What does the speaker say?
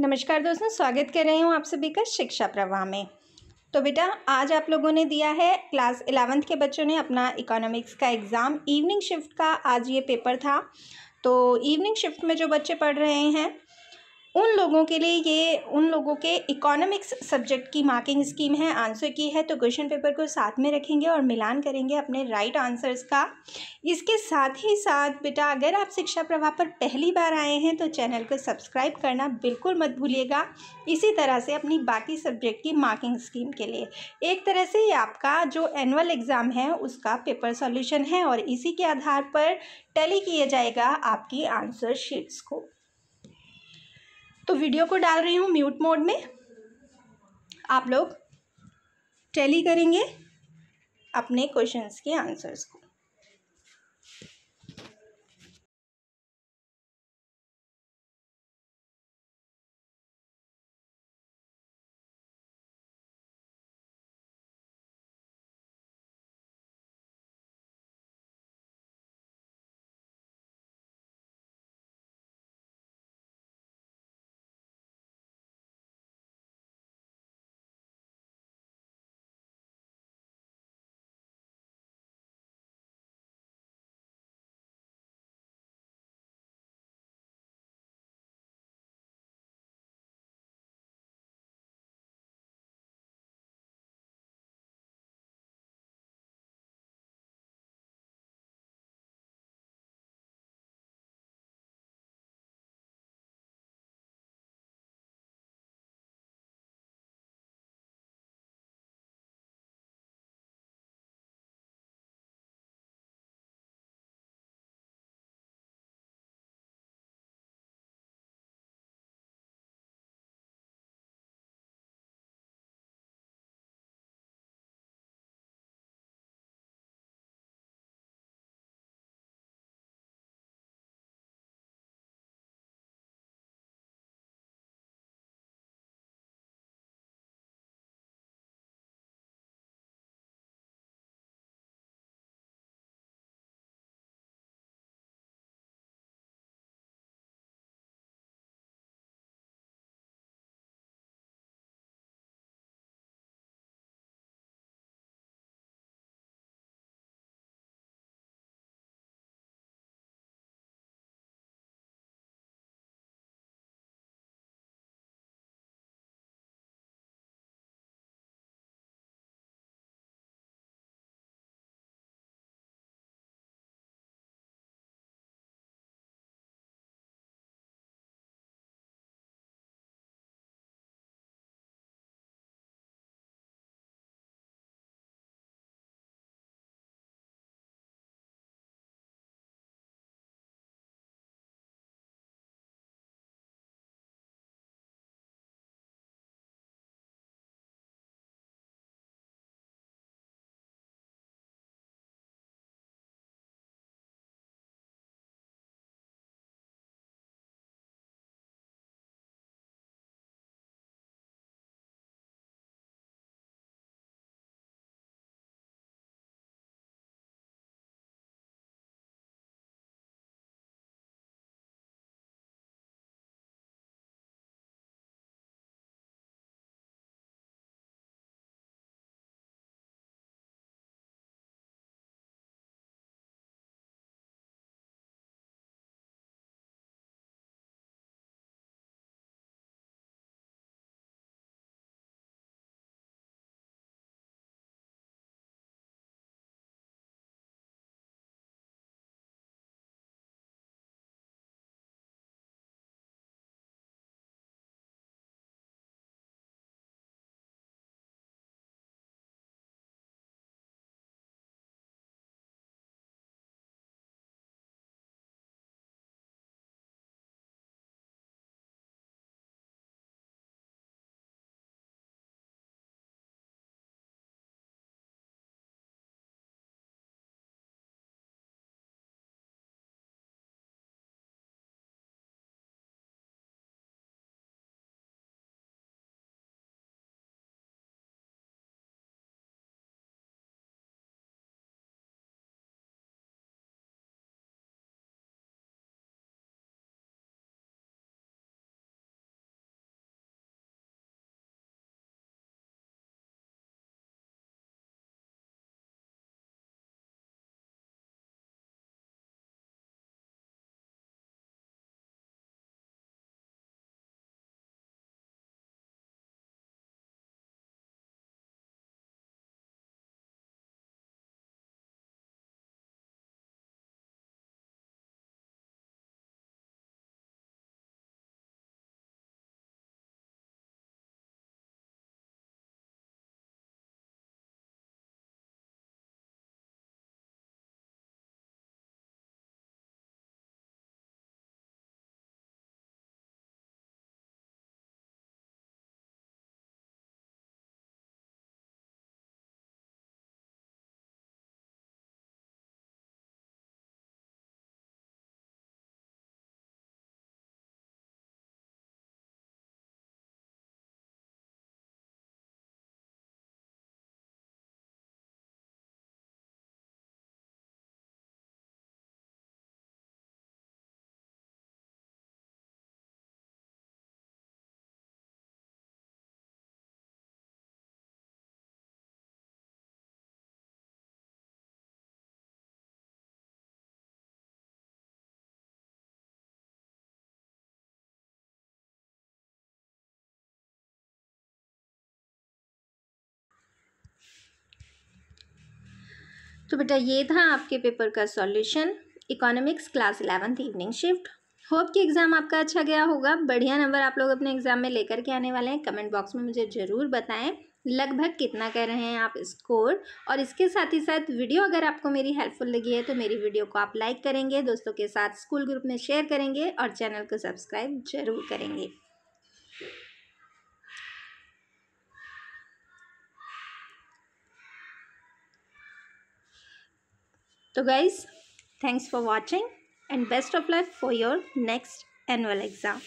नमस्कार दोस्तों स्वागत कर रही हूँ आप सभी का शिक्षा प्रवाह में तो बेटा आज आप लोगों ने दिया है क्लास इलेवंथ के बच्चों ने अपना इकोनॉमिक्स का एग्ज़ाम इवनिंग शिफ्ट का आज ये पेपर था तो इवनिंग शिफ्ट में जो बच्चे पढ़ रहे हैं उन लोगों के लिए ये उन लोगों के इकोनॉमिक्स सब्जेक्ट की मार्किंग स्कीम है आंसर की है तो क्वेश्चन पेपर को साथ में रखेंगे और मिलान करेंगे अपने राइट आंसर्स का इसके साथ ही साथ बेटा अगर आप शिक्षा प्रभाव पर पहली बार आए हैं तो चैनल को सब्सक्राइब करना बिल्कुल मत भूलिएगा इसी तरह से अपनी बाकी सब्जेक्ट की मार्किंग स्कीम के लिए एक तरह से ये आपका जो एनुअल एग्ज़ाम है उसका पेपर सॉल्यूशन है और इसी के आधार पर टैली किया जाएगा आपकी आंसर शीट्स को तो वीडियो को डाल रही हूँ म्यूट मोड में आप लोग टैली करेंगे अपने क्वेश्चंस के आंसर्स को तो बेटा ये था आपके पेपर का solution economics class eleventh evening shift hope कि एग्ज़ाम आपका अच्छा गया होगा बढ़िया नंबर आप लोग अपने एग्ज़ाम में लेकर के आने वाले हैं कमेंट बॉक्स में मुझे ज़रूर बताएं लगभग कितना कर रहे हैं आप स्कोर और इसके साथ ही साथ वीडियो अगर आपको मेरी हेल्पफुल लगी है तो मेरी वीडियो को आप लाइक करेंगे दोस्तों के साथ स्कूल ग्रुप में शेयर करेंगे और चैनल को सब्सक्राइब जरूर करेंगे So guys, thanks for watching and best of luck for your next annual exam.